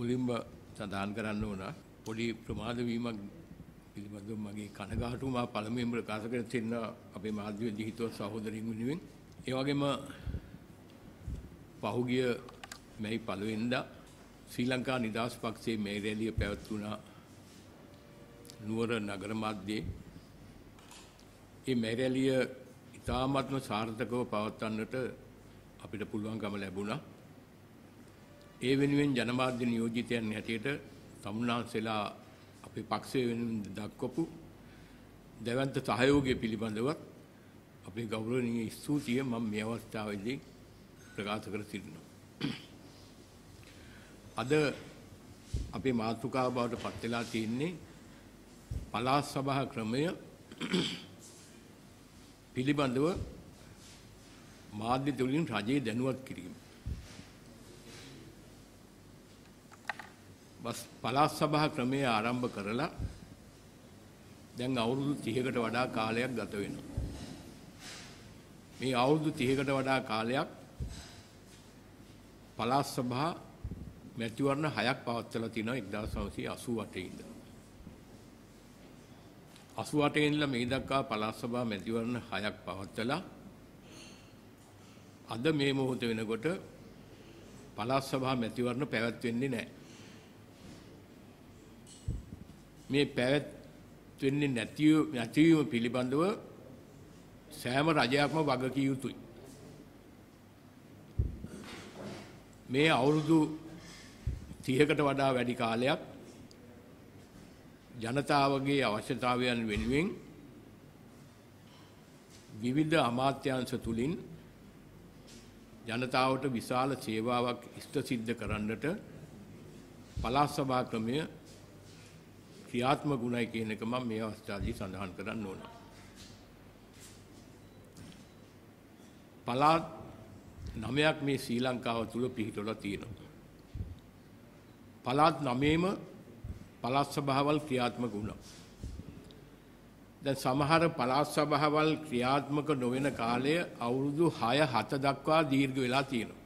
මුලින්ම සඳහන් කරන්න ඕන පොඩි ප්‍රමාදවීමක් පිළිබඳව මගේ කනගාටුව මා පළමුවෙන් ප්‍රකාශ කර තින්න අපේ මාධ්‍ය දිහිතවත් සහෝදරින් වෙනුවෙන් ඒ වගේම පහුගිය මැයි පළවෙනිදා ශ්‍රී ලංකා නිදහස් පක්ෂයේ මේ රැළිය පැවැත්වුණා නුවර නගර මැදේ මේ මේ රැළිය ඉතාමත්ම සාර්ථකව පවත්වන්නට අපිට පුළුවන්කම ලැබුණා ඒ වෙනුවෙන් ජනමාධ්‍ය නියෝජිතයන් හැටියට තමුන්නාන්සලා අපේ පක්ෂය වෙනුවෙන් දක්වපු දැවන්ත සහයෝගය පිළිබඳවත් අපේ ගෞරවනීය ස්තුතිය මම මේ අවස්ථාවේදී ප්‍රකාශ කර සිටිනවා. අද අපේ මාතෘකාව බවට පත් වෙලා තියෙන්නේ පළාත් සභා ක්‍රමය පිළිබඳව මාධ්‍ය තුලින් රජයේ දැනුවත් කිරීම. පළාත් සභා ක්‍රමය ආරම්භ කරලා දැන් අවුරුදු 30කට වඩා කාලයක් ගත වෙනවා. මේ අවුරුදු 30කට වඩා කාලයක් පළාත් සභා මැතිවරණ හයක් පවත්වලා තිනවා 1988 ඉඳලා. 88 ඉඳලා මේ දක්වා පළාත් සභා මැතිවරණ හයක් පවත්වලා අද මේ මොහොත වෙනකොට පළාත් සභා මැතිවරණ පැවැත්වෙන්නේ නැහැ. මේ පැවැත්වෙන්නේ නැතිව නැතිවීම පිළිබඳව සෑම රජයක්ම වගකිය යුතුයි. මේ අවුරුදු 30කට වඩා වැඩි කාලයක් ජනතාවගේ අවශ්‍යතාවයන් වෙනුවෙන් විවිධ අමාත්‍යාංශ තුලින් ජනතාවට විශාල සේවාවක් ඉෂ්ට සිද්ධ කරන්නට පළාත් සභා ක්‍රමය ක්‍රියාත්ම ගුණයි කියන එක මම මේ අවස්ථාවේදී සඳහන් කරන්න ඕන. පළාත් නමයක් මේ ශ්‍රී ලංකාව තුල පිහිටවලා තියෙනවා. පළාත් නමේම පළාත් සභාවල් ක්‍රියාත්මක වුණා. දැන් සමහර පළාත් සභාවල් ක්‍රියාත්මක නොවන කාලය අවුරුදු 6 7 දක්වා දීර්ඝ වෙලා තියෙනවා.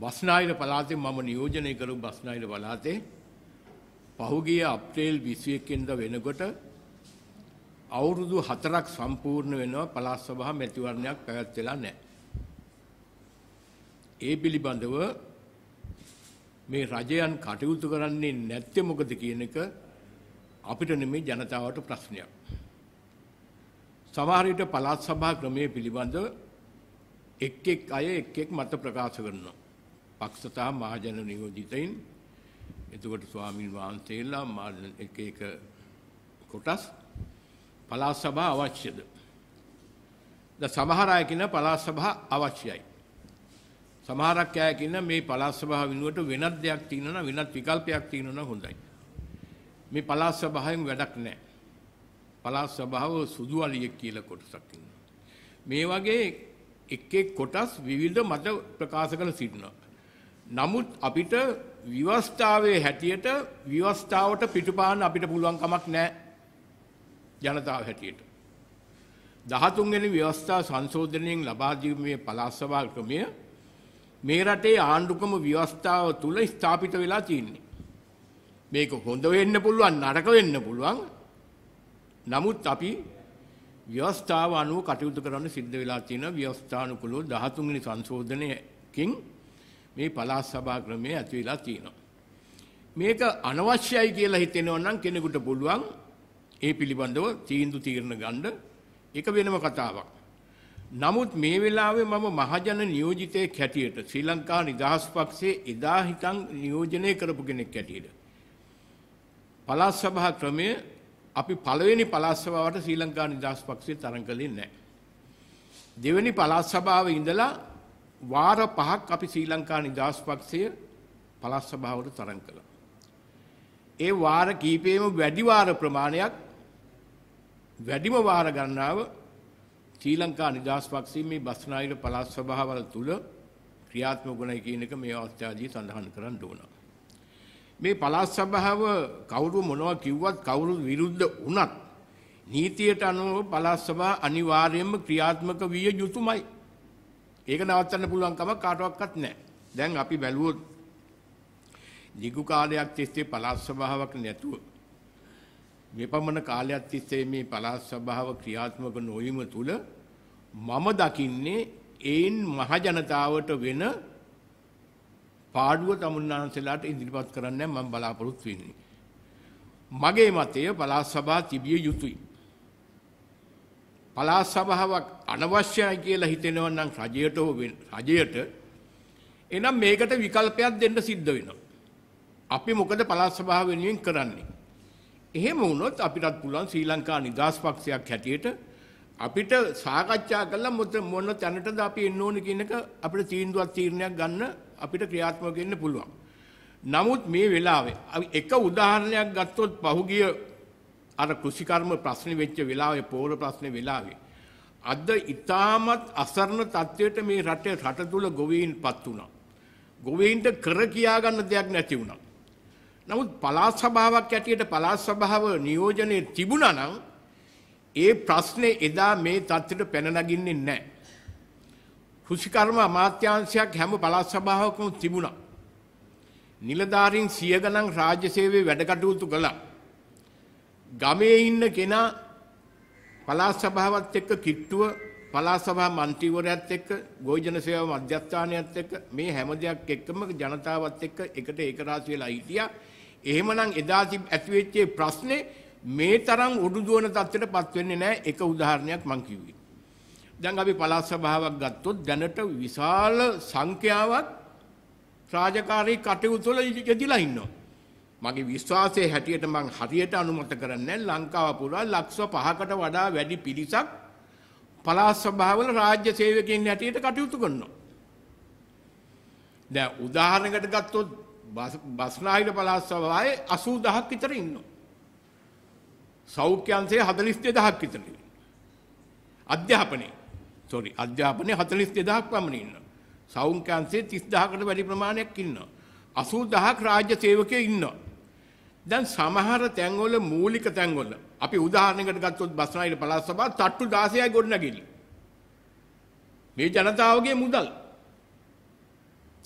බස්නාහිර පළාතේ මම නියෝජනය කරු බස්නාහිර පළාතේ පහුගිය අප්‍රේල් 21 වෙනිදා වෙනකොට අවුරුදු 4ක් සම්පූර්ණ වෙනවා පළාත් සභා මැතිවරණයක් පැවැත්වෙලා නැහැ. ඒ පිළිබඳව මේ රජයන් කටයුතු කරන්නේ නැත්තේ මොකද කියන එක අපිට නෙමෙයි ජනතාවට ප්‍රශ්නයක්. සමහර විට පළාත් සභා ක්‍රමයේ පිළිබඳව එක් එක් අය එක් එක් මත ප්‍රකාශ කරනවා. පක්ෂ සහ මහජන නියෝජිතයින් එතුවට ස්වාමීන් වහන්සේල්ලා මා එක එක කොටස් පලාස් සභා අවශ්‍යද. ද සමහර අය කියන පලාස් සභා අවශ්‍යයි. සමහරක් අය කියන මේ පලාස් සභා වෙනුවට වෙනත් දෙයක් තියෙනවා වෙනත් විකල්පයක් තියෙනවා හොඳයි. මේ පලාස් සභාවෙන් වැඩක් නැහැ. පලාස් සභාව සුදු අලියෙක් කියලා කොටසක් තියෙනවා. මේ වගේ එක එක් කොටස් විවිධ මත ප්‍රකාශ කළ සිටිනවා. නමුත් අපිට ව්‍යවස්ථාවේ හැටියට ව්‍යවස්ථාවට පිටුපාන්න අපිට පුළුවන් කමක් නැහැ ජනතාව හැටියට. 13 වෙනි ව්‍යවස්ථා සංශෝධනයෙන් ලබා දීමේ පළාත් සභා ක්‍රමය මේ රටේ ආණ්ඩුක්‍රම ව්‍යවස්ථාව තුල ස්ථාපිත වෙලා තියෙන්නේ. මේක හොඳ වෙන්න පුළුවන් නරක වෙන්න පුළුවන්. නමුත් අපි ව්‍යවස්ථාව අනුව කටයුතු කරන්න සිද්ධ වෙලා තියෙන ව්‍යවස්ථානුකූලව 13 වෙනි සංශෝධනයකින් මේ පළාත් සභා ක්‍රමය ඇති වෙලා තියෙනවා. මේක අනවශ්‍යයි කියලා හිතෙනවා නම් කෙනෙකුට පුළුවන් ඒ පිළිබඳව තීන්දුව తీරන ගන්න ඒක වෙනම කතාවක්. නමුත් මේ වෙලාවේ මම මහජන නියෝජිතයෙක් හැටියට ශ්‍රී ලංකා නිදහස් පක්ෂයේ එදා හිටන් නියෝජනය කරපු කෙනෙක් හැටියට පළාත් සභා ක්‍රමය අපි පළවෙනි පළාත් සභාවට ශ්‍රී ලංකා නිදහස් පක්ෂය තරඟ කළේ නැහැ. දෙවෙනි පළාත් සභාවේ ඉඳලා වාර පහක් අපි ශ්‍රී ලංකා නිදහස් පක්ෂය පළාත් සභාවට තරඟ කළා. ඒ වාර කීපෙම වැඩි වාර ප්‍රමාණයක් වැඩිම වාර ගණනාව ශ්‍රී ලංකා නිදහස් පක්ෂයේ මේ බස්නාහිර පළාත් සභාවල තුල ක්‍රියාත්මක වුණයි කියන එක මේ අවස්ථාවේදී සඳහන් කරන්න ඕන. මේ පළාත් සභාව කවුරු මොනවා කිව්වත් කවුරු විරුද්ධ වුණත් නීතියට අනුව පළාත් සභාව අනිවාර්යයෙන්ම ක්‍රියාත්මක විය යුතුමයි. ඒක නවත්තන්න පුළුවන් කමක් කාටවත් නැහැ. දැන් අපි බැලුවොත් දීඝ කාලයක් තිස්සේ පළාත් සභාවක් නැතුව මෙපමණ කාලයක් තිස්සේ මේ පළාත් සභාව ක්‍රියාත්මක නොවීම තුල මම දකින්නේ ඒන් මහ ජනතාවට වෙන පාඩුව තමුන්නාන්සලාට ඉදිරිපත් කරන්න මම බලාපොරොත්තු වෙන්නේ. මගේ මතය පළාත් සභා තිබිය යුතුයි. පලාස් සභාවක් අනවශ්‍යයි කියලා හිතෙනවා නම් රජයට රජයට එනම් මේකට විකල්පයක් දෙන්න සිද්ධ වෙනවා. අපි මොකද පලාස් සභාව වෙනුවෙන් කරන්නේ? එහෙම වුණොත් අපිටත් පුළුවන් ශ්‍රී ලංකා නිදහස් පක්ෂයක් හැටියට අපිට සාකච්ඡා කළා මොත මොන තැනටද අපි එන්න ඕන කියන එක අපිට තීන්දුවක් තීරණයක් ගන්න අපිට ක්‍රියාත්මක වෙන්න පුළුවන්. නමුත් මේ වෙලාවේ එක උදාහරණයක් ගත්තොත් පහුගිය අර කෘෂිකර්ම ප්‍රශ්න වෙච්ච වෙලාවේ පෝර ප්‍රශ්න වෙලාවේ අද ඉතාමත් අසරණ තත්ත්වයට මේ රටේ රට තුල ගොවීන්පත් වුණා. ගොවීන්ට කර කියා ගන්න දෙයක් නැති වුණා. නමුත් පළාත් සභාවක් ඇටියට පළාත් සභාව නියෝජනයේ තිබුණා නම් ඒ ප්‍රශ්නේ එදා මේ තත්ත්වයට පැන නගින්නේ නැහැ. කෘෂිකර්ම අමාත්‍යාංශයක් හැම පළාත් සභාවකම තිබුණා. නිලධාරීන් සිය ගණන් රාජ්‍ය සේවයේ වැඩ කටයුතු කළා. ගමේ ඉන්න කෙනා පලාස් සභාවත් එක්ක කිට්ටුව පලාස් සභා මන්ත්‍රීවරයාත් එක්ක ගෝජන සේවා මධ්‍යස්ථානයත් එක්ක මේ හැම දෙයක් එක්කම ජනතාවත් එක්ක එකට ඒකරාශී වෙලා හිටියා. එහෙමනම් එදා ඇති වෙච්ච ප්‍රශ්නේ මේ තරම් උඩු දුවන තත්ත්වයටපත් වෙන්නේ නැහැ එක උදාහරණයක් මම කිව්වේ. දැන් අපි පලාස් සභාවක් ගත්තොත් දැනට විශාල සංඛ්‍යාවක් රාජකාරී කටයුතු වල යෙදලා ඉන්නවා. මගේ විශ්වාසයේ හැටියට මං හරියට අනුමත කරන්නේ ලංකාව පුරා ලක්ෂ 5කට වඩා වැඩි පිරිසක් පළාත් සභාවල රාජ්‍ය සේවකයන් හැටියට කටයුතු කරනවා. දැන් උදාහරණයකට ගත්තොත් බස්නාහිර පළාත් සභාවේ 80000ක් විතර ඉන්නවා. සෞඛ්‍ය අංශයේ 42000ක් විතර ඉන්නවා. අධ්‍යාපනයේ sorry අධ්‍යාපනයේ 42000ක් පමණ ඉන්නවා. සෞඛ්‍ය අංශයේ 30000කට වැඩි ප්‍රමාණයක් ඉන්නවා. 80000ක් රාජ්‍ය සේවකයෝ ඉන්නවා. දැන් සමහර තැන්වල මූලික තැන්වල අපි උදාහරණයකට ගත්තොත් බස්නාහිර පළාත් සභාව තට්ටු 16යි ගොඩනගිලි. මේ ජනතාවගේ මුදල්.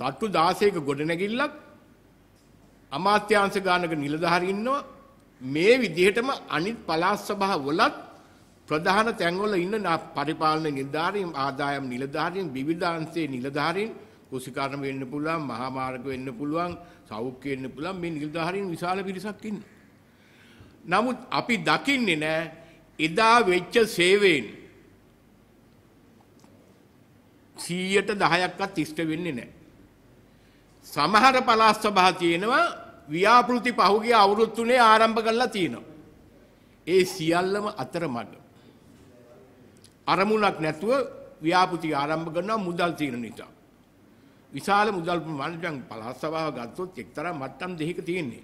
තට්ටු 16ක ගොඩනැගිල්ලක් අමාත්‍යාංශ ගානක නිලධාරී ඉන්නවා. මේ විදිහටම අනිත් පළාත් සභාවලත් ප්‍රධාන තැන්වල ඉන්න පරිපාලන නිලධාරීන් ආදායම් නිලධාරීන් විවිධ අංශයේ නිලධාරීන් කෘෂිකාරම වෙන්න පුළුවන්, මහා මාර්ග වෙන්න පුළුවන්, සෞඛ්‍ය වෙන්න පුළුවන් මේ නිලධාරීන් විශාල පිරිසක් ඉන්නවා. නමුත් අපි දකින්නේ නෑ එදා වෙච්ච සේවයෙන් 100ට 10ක්වත් ඉෂ්ට වෙන්නේ නෑ. සමහර පළාත් සභා තියෙනවා ව්‍යාපෘති පහුගිය අවුරුදු තුනේ ආරම්භ කරලා තියෙනවා. ඒ සියල්ලම අතරමඟ. අරමුණක් නැතුව ව්‍යාපෘති ආරම්භ කරනවා මුදල් තියෙන නිසා. විශාල මුදල් මන්දන් පළාත් සභාව ගත්තොත් එක්තරා මට්ටම් දෙකක තියෙන්නේ.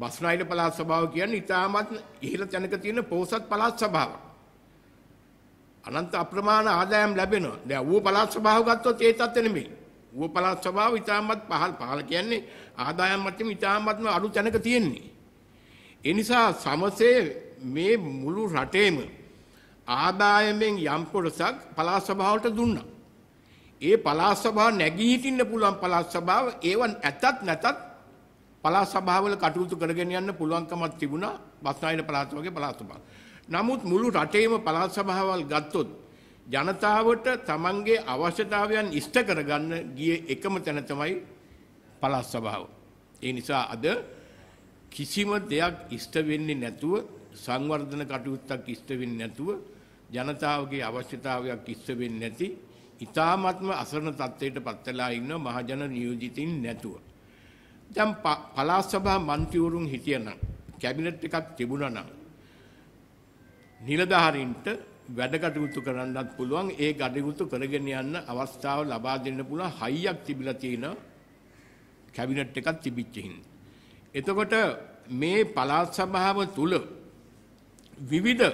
බස්නාහිර පළාත් සභාව කියන්නේ ඉතාමත් ඉහළ තැනක තියෙන පොහොසත් පළාත් සභාවක්. අනන්ත අප්‍රමාණ ආදායම් ලැබෙනවා. දැන් ඌව පළාත් සභාව ගත්තොත් ඒ තත්ත්වෙ නෙමෙයි. ඌව පළාත් සභාව ඉතාමත් පහළ පහළ කියන්නේ ආදායම් මට්ටම ඉතාමත්ම අඩු තැනක තියෙන්නේ. ඒ නිසා සමසේ මේ මුළු රටේම ආදායමෙන් යම් කොටසක් පළාත් සභාවට දුන්නා. ඒ පළාත් සභාව නැගී හිටින්න පුළුවන් පළාත් සභාව ඒවන් ඇතත් නැතත් පළාත් සභාවල කටයුතු කරගෙන යන්න පුළුවන්කමක් තිබුණා බස්නාහිර පළාත වගේ පළාත් සභාව. නමුත් මුළු රටේම පළාත් සභාවල් ගත්තොත් ජනතාවට තමන්ගේ අවශ්‍යතාවයන් ඉෂ්ට කරගන්න ගිය එකම තැන තමයි පළාත් සභාව. ඒ නිසා අද කිසිම දෙයක් ඉෂ්ට වෙන්නේ නැතුව සංවර්ධන කටයුත්තක් ඉෂ්ට වෙන්නේ නැතුව ජනතාවගේ අවශ්‍යතාවයක් ඉෂ්ට වෙන්නේ නැති ඉතාමත්ම අසරණ තත්ත්වයට පත් වෙලා ඉන්න මහජන නියෝජිතින් නැතුව. දැන් පළාත් සභා මන්ත්‍රීවරුන් හිටියනම් කැබිනට් එකක් තිබුණනම් නිලධාරීන්ට වැඩ කටයුතු කරන්නත් පුළුවන් ඒ කටයුතු කරගෙන යන්න අවස්ථාව ලබා දෙන්න පුළුවන් හයියක් තිබිලා තියෙන කැබිනට් එකක් තිබිච්ච හින්දා. එතකොට මේ පළාත් සභාව තුල විවිධ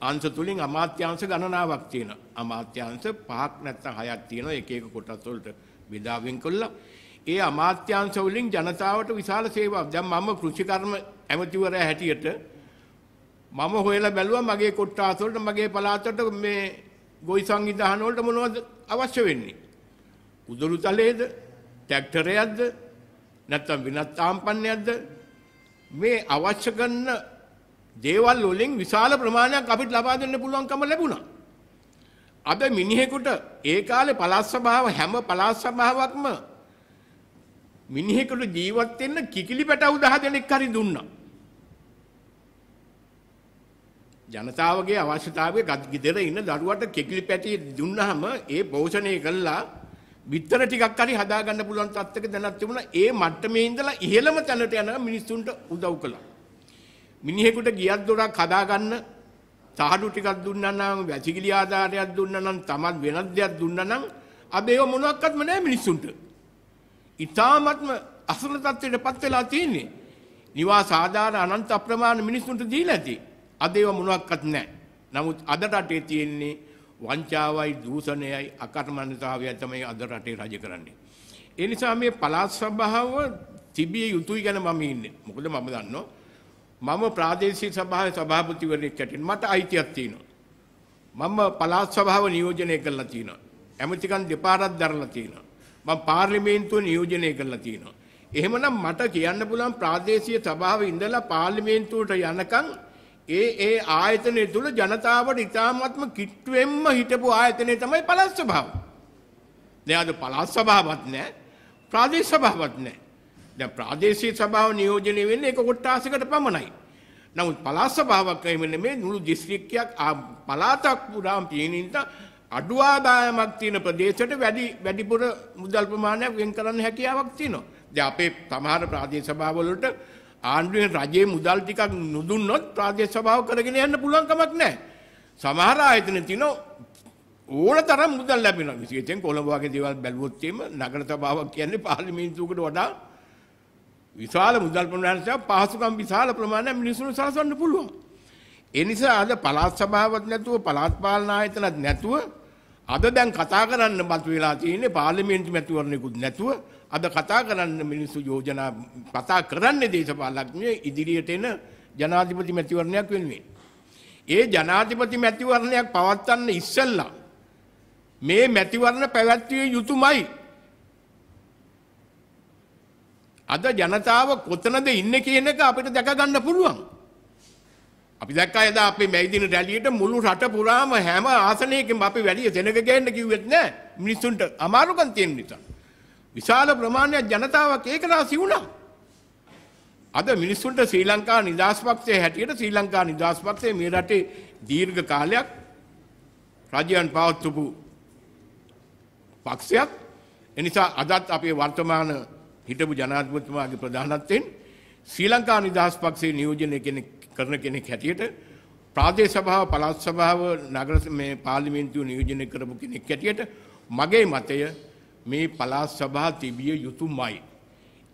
අංශ තුලින් අමාත්‍යාංශ ගණනාවක් තියෙනවා. අමාත්‍යාංශ පහක් නැත්නම් හයක් තියෙනවා එක එක කොටස් වලට බෙදා වෙන් කළා. ඒ අමාත්‍යාංශ වලින් ජනතාවට විශාල සේවාවක්. දැන් මම කෘෂිකර්ම ඇමතිවරයා හැටියට මම හොයලා බැලුවා මගේ කොට්ටාස වලට මගේ පළාතට මේ ගොවි සංවිධාන වලට මොනවද අවශ්‍ය වෙන්නේ? උදළු තලයේද? ට්‍රැක්ටරයක්ද? නැත්නම් විනත් ආම්පන්නයක්ද? මේ අවශ්‍ය කරන දේවල් වලින් විශාල ප්‍රමාණයක් අපිට ලබා දෙන්න පුළුවන්කම ලැබුණා. අද මිනිහෙකුට ඒ කාලේ පළාත් සභාව හැම පළාත් සභාවක්ම මිනිහෙකුට ජීවත් වෙන්න කිකිලි පැටව් 10 දෙනෙක් හරි දුන්නා. ජනතාවගේ අවශ්‍යතාවය ගෙදර ඉන්න දරුවට කිකිලි පැටි දුන්නාම ඒ පෝෂණය කළා විතර ටිකක් හරි හදාගන්න පුළුවන් තත්ත්වයක දැනක් තිබුණා. ඒ මට්ටමේ ඉඳලා ඉහළම තැනට යන මිනිස්සුන්ට උදව් කළා. මිනිහෙකුට ගියක් දොරක් හදාගන්න සාහඩු ටිකක් දුන්නා නම් වැසිකිලි ආධාරයක් දුන්නා නම් තමත් වෙනත් දෙයක් දුන්නා නම් අද ඒව මොනවත්ක්ම නැහැ මිනිස්සුන්ට. ඊටාත්ම අසරණ තත්ත්වයට පත් වෙලා තියෙන්නේ. නිවාස ආධාර අනන්ත අප්‍රමාණ මිනිස්සුන්ට දීලා ඇති. අද ඒව මොනවත්ක්වත් නැහැ. නමුත් අද රටේ තියෙන්නේ වංචාවයි දූෂණයයි අකර්මණ්‍යතාවයයි තමයි අද රටේ රජ කරන්නේ. ඒ නිසා මේ පළාත් සභාව තිබිය යුතුයි ගැන මම ඉන්නේ. මොකද මම දන්නවා මම ප්‍රාදේශීය සභාවේ සභාපතිවරයෙක් ඇටින් මට අයිතියක් තියෙනවා. මම පළාත් සභාව නියෝජනය කරලා තියෙනවා. ඇමතිකම් දෙපාරක් දරලා තියෙනවා. මම පාර්ලිමේන්තුව නියෝජනය කරලා තියෙනවා. එහෙමනම් මට කියන්න පුළුවන් ප්‍රාදේශීය සභාවේ ඉඳලා පාර්ලිමේන්තුවට යනකම් ඒ ඒ ආයතනය තුල ජනතාවට ඉතාමත්ම කිට්ටුවෙන්ම හිටපු ආයතනය තමයි පළාත් සභාව. දැන් අද පළාත් සභාවක් නැහැ. ප්‍රාදේශීය සභාවක් නැහැ. දැන් ප්‍රාදේශීය සභාව නියෝජනය වෙන්නේ ඒක කොට්ටාසයකට පමණයි. නමුත් පළාත් සභාවක් එහෙම නෙමෙයි මුළු දිස්ත්‍රික්කයක් පළාතක් පුරාම තියෙන නිසා අඩු ආදායමක් තියෙන ප්‍රදේශයට වැඩි වැඩිපුර මුදල් ප්‍රමාණයක් වෙන් කරන්න හැකියාවක් තියෙනවා. දැන් අපේ සමහර ප්‍රාදේශීය සභාවලට ආණ්ඩුවෙන් රජයේ මුදල් ටිකක් නොදුන්නොත් ප්‍රාදේශීය සභාව කරගෙන යන්න පුළුවන් කමක් නැහැ. සමහර ආයතන තියෙනවා ඕන තරම් මුදල් ලැබෙනවා. විශේෂයෙන් කොළඹ වගේ දේවල් බැලුවොත් එimhe නගර සභාවක් කියන්නේ පාර්ලිමේන්තුවකට වඩා විශාල මුදල් ප්‍රමාණයක් පහසුකම් විශාල ප්‍රමාණයක් මිනිසුන්ට සලසන්න පුළුවන්. ඒ නිසා අද පළාත් සභාවත් නැතුව පළාත් පාලන ආයතනත් නැතුව අද දැන් කතා කරන්න බතු වෙලා තියෙන්නේ පාර්ලිමේන්තු මැතිවරණයකුත් නැතුව අද කතා කරන්න මිනිස්සු යෝජනා කතා කරන්නේ දේශපාලඥයෝ ඉදිරියට එන ජනාධිපති මැතිවරණයක් වෙනුවෙන්. ඒ ජනාධිපති මැතිවරණයක් පවත්වන්න ඉස්සෙල්ලා මේ මැතිවරණ පැවැත්විය යුතුමයි අද ජනතාව කොතනද ඉන්න කියන එක අපිට දැක ගන්න පුළුවන්. අපි දැක්කා එදා අපේ මැවිදින රැළියට මුළු රට පුරාම හැම ආසනයකම අපි වැඩි දෙනක ගෑන්න කිව්වෙත් නෑ මිනිස්සුන්ට අමාරුකම් තියෙන නිසා. විශාල ප්‍රමාණයක් ජනතාවක් ඒකරාශී වුණා. අද මිනිස්සුන්ට ශ්‍රී ලංකා නිදහස් පක්ෂයේ හැටියට ශ්‍රී ලංකා නිදහස් පක්ෂය මේ රටේ දීර්ඝ කාලයක් රජයන් පවත්වපු පක්ෂයක් එනිසා අදත් අපේ වර්තමාන හිටපු ජනාධිපතිතුමාගේ ප්‍රධානත්වයෙන් ශ්‍රී ලංකා නිදහස් පක්ෂයේ නියෝජනය කෙනෙක් කරන කෙනෙක් හැටියට ප්‍රාදේශ සභාව පළාත් සභාව නගර මේ පාර්ලිමේන්තුව නියෝජනය කරපු කෙනෙක් හැටියට මගේ මතය මේ පළාත් සභාව තිබිය යුතුමයි.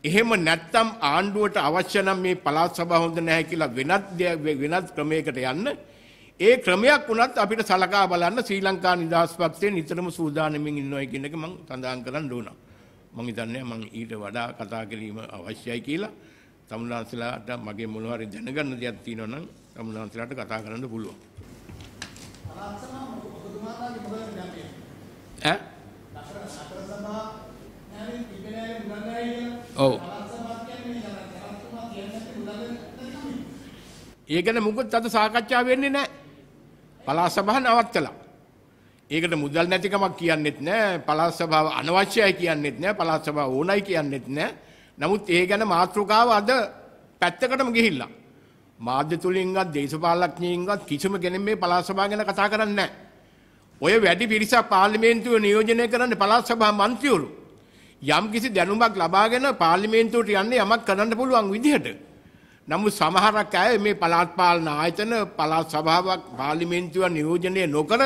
එහෙම නැත්තම් ආණ්ඩුවට අවශ්‍ය නම් මේ පළාත් සභාව හොඳ නැහැ කියලා වෙනත් වෙනත් ක්‍රමයකට යන්න ඒ ක්‍රමයක් වුණත් අපිට සලකා බලන්න ශ්‍රී ලංකා නිදහස් පක්ෂයේ නිතරම සූදානමින් ඉන්නවා කියන එක මම සඳහන් කරන්න ඕනවා. මම හිතන්නේ මම ඊට වඩා කතා කිරීම අවශ්‍යයි කියලා තමුන්වන්සලාට මගේ මොනවා හරි දැනගන්න දෙයක් තියෙනවා නම් තමුන්වන්සලාට කතා කරන්න පුළුවන්. ඈ? ඔව්. ඒ ගැන මොකද අද සාකච්ඡා වෙන්නේ නැහැ. පළාත් සභාව නවත්තලා. ඒකට මුදල් නැතිකමක් කියන්නෙත් නෑ පළාත් සභාව අනවශ්‍යයි කියන්නෙත් නෑ පළාත් සභාව ඕනයි කියන්නෙත් නෑ. නමුත් ඒ ගැන මාතෘකාව අද පැත්තකටම ගිහිල්ලා. මාධ්‍ය තුලින්වත් දේශපාලඥයින්වත් කිසිම කෙනෙක් මේ පළාත් සභාව ගැන කතා කරන්නේ නෑ. ඔය වැඩි පිරිසක් පාර්ලිමේන්තුව නියෝජනය කරන්නේ පළාත් සභා මන්ත්‍රීවරු. යම් කිසි දැනුමක් ලබාගෙන පාර්ලිමේන්තුවට යන්නේ යමක් කරන්න පුළුවන් විදිහට. නමුත් සමහරක් අය මේ පළාත් පාලන ආයතන පළාත් සභාවක් පාර්ලිමේන්තුව නියෝජනය නොකර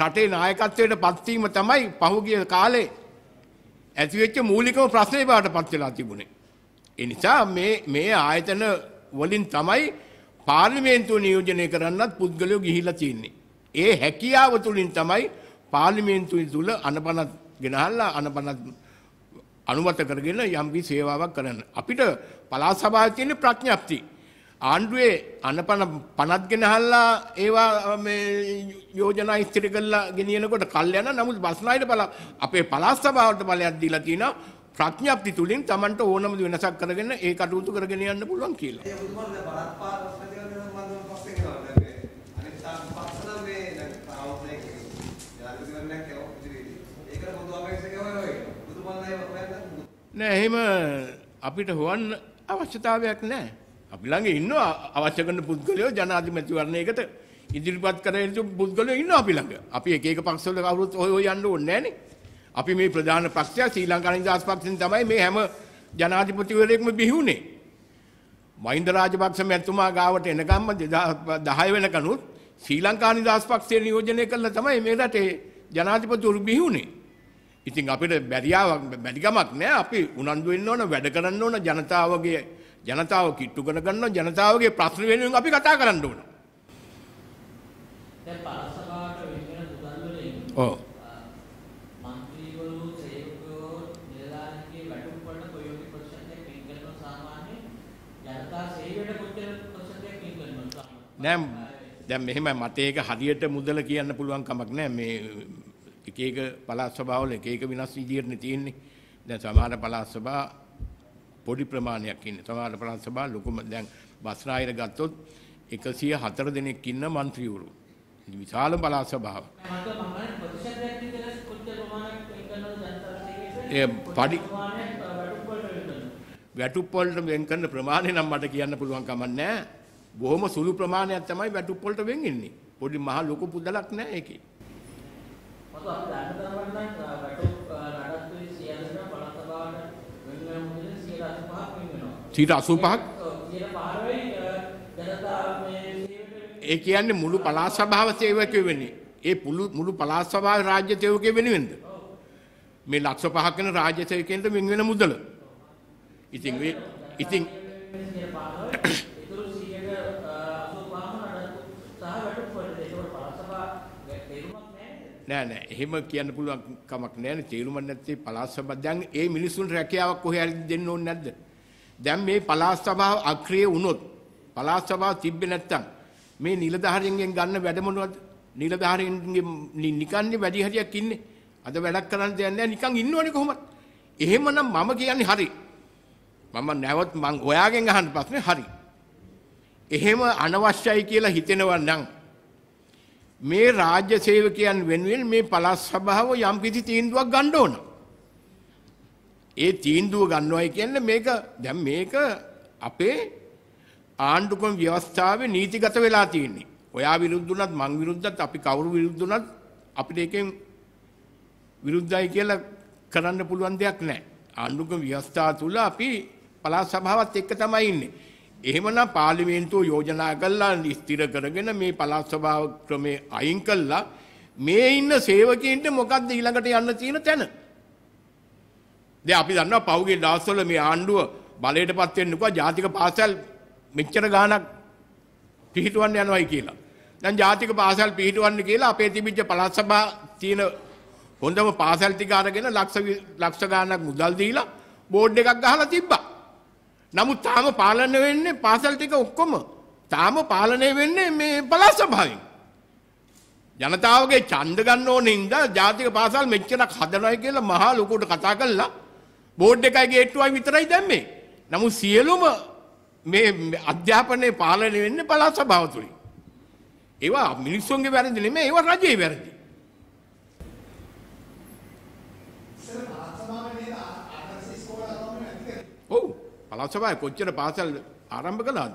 රටේ නායකත්වයට පත්වීම තමයි පහුගිය කාලේ ඇතිවෙච්ච මූලිකම ප්‍රශ්නේ බවට පත් වෙලා තිබුණේ. ඒ නිසා මේ මේ ආයතන වලින් තමයි පාර්ලිමේන්තුව නියෝජනය කරන්නත් පුද්ගලයෝ ගිහිල්ලා තියෙන්නේ. ඒ හැකියාව තුලින් තමයි පාර්ලිමේන්තුවේ තුල අනපනත් ගෙනහල්ලා අනපනත් අනුමත කරගෙන යම්කි සේවාවක් කරන්න. අපිට පළාත් සභාවේ තියෙන ප්‍රඥප්තිය ආණ්ඩුවේ අනපන පනත් ගෙනහල්ලා ඒවා යෝජනා ඉස්තර කරලා ගෙනියනකොට කල් යන නමුත් බස්නායට බල අපේ පළාත් සභාවට බලයක් දීලා තියෙනවා ප්‍රඥප්ති තුලින් Tamanට ඕනම වෙනසක් කරගෙන ඒ කටයුතු කරගෙන යන්න පුළුවන් කියලා. නෑ එහෙම අපිට හොයන්න අවශ්‍යතාවයක් නෑ. අපි ළඟ ඉන්නවා අවශ්‍ය කරන පුද්ගලයෝ ජනාධිපතිවරණයකට ඉදිරිපත් කර යුතු පුද්ගලයෝ ඉන්නවා අපි ළඟ. අපි එක එක පක්ෂවල කවුරුත් ඔය ඔය යන්න ඕනේ නැහනේ. අපි මේ ප්‍රධාන පක්ෂය ශ්‍රී ලංකා නිදහස් පක්ෂයෙන් තමයි මේ හැම ජනාධිපතිවරයෙක්ම බිහිුනේ. මහින්ද රාජපක්ෂ මැතිතුමා ගාවට එනකම්ම 2010 වෙනකනුත් ශ්‍රී ලංකා නිදහස් පක්ෂය නියෝජනය කළා තමයි මේ රටේ ජනාධිපතිවරු බිහිුනේ. ඉතින් අපිට බැරියාවක් බැරිකමක් නෑ අපි උනන්දු වෙන්න ඕන වැඩ කරන්න ඕන ජනතාවගේ ජනතාව කිට්ටු කර ගන්නවා ජනතාවගේ ප්‍රශ්න වෙනුවෙන් අපි කතා කරන්න ඕන. දැන් පාරසභාවට වෙන දුරන් වලින් ඔව් නෑ දැන් මෙහෙම මට ඒක හරියට මුදල කියන්න පුළුවන් කමක් නෑ මේ එක එක පළාත් සභාවල එක එක වෙනස් විදියටනේ තියෙන්නේ දැන් සමහර පළාත් සභා පොඩි ප්‍රමාණයක් ඉන්න තමාට පළාත් සභා ලොකුම දැන් බස්රායිර ගත්තොත් එකසිය හතර දෙනෙක් ඉන්න මන්ත්‍රීවරු විශාල පළාත් සභාව ඒ පඩි වැටුප් වලට වෙන් කරන ප්‍රමාණය නම් මට කියන්න පුළුවන් කමක් නැහැ බොහොම සුළු ප්‍රමාණයක් තමයි වැටුප් වලට වෙන් ඉන්නේ පොඩි මහ ලොකු පුදලක් නැහැ ඒකේ මම අපි දන්න තරමට සීට අසූ පහක් ඒ කියන්නේ මුළු පලාත් සභාව සේවක වෙන්නේ ඒ පුළු මුළු පලාත් සභාව රාජ්‍ය සේවකය වෙනුවෙන්ද මේ ලක්ෂ පහක් වෙන රාජ්‍ය සේවකයන්ට මින් වෙන මුදල ඉතින් මේ ඉතින් නෑ නෑ එහෙම කියන්න පුළුවන් කමක් නෑනේ තේරුමක් නැත්තේ පලාත් සභාව දැන් ඒ මිනිසුන් රැකියාවක් කොහේ හරි දෙන්න ඕනේ නැද්ද දැන් මේ පළාත් සභාව අක්‍රිය වුණොත් පළාත් සභාව තිබ්බේ නැත්තම් මේ නිලධාරීන්ගෙන් ගන්න වැඩ මොනවද? නිලධාරීන්ගේ නිකන්නේ වැඩි හරියක් ඉන්නේ. අද වැඩක් කරන්න දෙයක් නැහැ නිකන් ඉන්නවනේ කොහොමද? එහෙමනම් මම කියන්නේ හරි. මම නැවත් මං ඔයාගෙන් අහන්න ප්‍රශ්නේ හරි. එහෙම අනවශ්‍යයි කියලා හිතෙනවා නම් මේ රාජ්‍ය සේවකයන් වෙනුවෙන් මේ පළාත් සභාව යම්කිසි තීන්දුවක් ගන්න ඕන. ඒ තීන්දුව ගන්නවයි කියන්නේ මේක දැන් මේක අපේ ආණ්ඩුක්‍රම ව්‍යවස්ථාවේ නීතිගත වෙලා තියෙන්නේ. ඔයා විරුද්ධ වුණත් මං විරුද්ධත් අපි කවුරු විරුද්ධ වුණත් අපිට එකෙන් විරුද්ධයි කියලා කරන්න පුළුවන් දෙයක් නැහැ. ආණ්ඩුක්‍රම ව්‍යවස්ථාව තුළ අපි පළාත් සභාවත් එක්ක තමයි ඉන්නේ. එහෙමනම් පාර්ලිමේන්තුව යෝජනා කළා ස්ථිර කරගෙන මේ පළාත් සභාව ක්‍රමේ අයින් කළා මේ ඉන්න සේවකයන්ට මොකක්ද ඊළඟට යන්න තියෙන තැන? දැන් අපි දන්නවා පෞගේ දවස්වල මේ ආණ්ඩුව බලයටපත් වෙන්න උකා ජාතික පාසල් මෙච්චර ගාණක් පිහිටවන්න යනවායි කියලා. දැන් ජාතික පාසල් පිහිටවන්න කියලා අපේ තිබිච්ච පළාත් සභා තියෙන හොඳම පාසල් ටික අරගෙන ලක්ෂ ලක්ෂ ගාණක් මුදල් දීලා බෝඩ් එකක් ගහලා තිබ්බා. නමුත් තාම පාලනය වෙන්නේ පාසල් ටික ඔක්කොම තාම පාලනය වෙන්නේ මේ පළාත් සභාවෙන්. ජනතාවගේ ඡන්ද ගන්න ඕනේ ඉඳලා ජාතික පාසල් මෙච්චරක් හදනවයි කියලා මහා ලොකුට කතා කළා. බෝඩ් එකයි ගේට්ටුවයි විතරයි දැම්මේ. නමුත් සියලුම මේ අධ්‍යාපනයේ පාලනය වෙන්නේ පළාත් සභාව තුලින්. ඒවා මිනිස්සුන්ගේ වැරදි නෙමෙයි ඒවා රජයේ වැරදි. ඔව් පළාත් සභාවේ කොච්චර පාසල් ආරම්භ කළාද?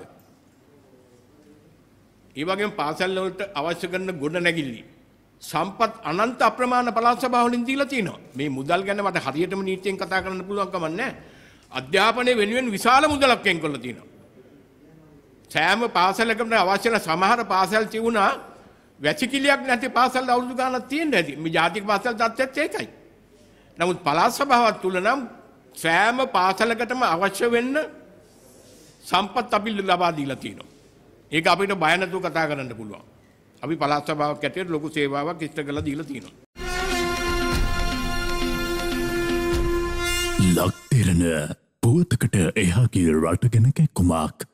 ඒ වගේම පාසල් වලට අවශ්‍ය කරන ගොඩ නැගිලි සම්පත් අනන්ත අප්‍රමාණ පළාත් සභාවලින් දීලා තිනවා. මේ මුදල් ගැන මට හරියටම නීතියෙන් කතා කරන්න පුළුවන් කමක් නැහැ. අධ්‍යාපනය වෙනුවෙන් විශාල මුදලක් වෙන් කරලා තිනවා. සෑම පාසලකටම අවශ්‍ය වෙන සමහර පාසල් තිබුණා වැසිකිළියක් නැති පාසල් අවුරුදු ගාණක් තියෙන ඇති. මේ ජාතික පාසල් තත්ත්වයත් ඒකයි. නමුත් පළාත් සභාවක් තුල නම් සෑම පාසලකටම අවශ්‍ය වෙන්න සම්පත් අපි ලබා දීලා තියෙනවා. ඒක අපිට බය නැතුව කතා කරන්න පුළුවන්. අපි පළාත් සභාවක් ඇටියට ලොකු සේවාවක් ඉෂ්ට කරලා දීලා තියෙනවා. ලක්තිරණ පුවතකට එහා ගිය රට ගැන කැක්කුමක්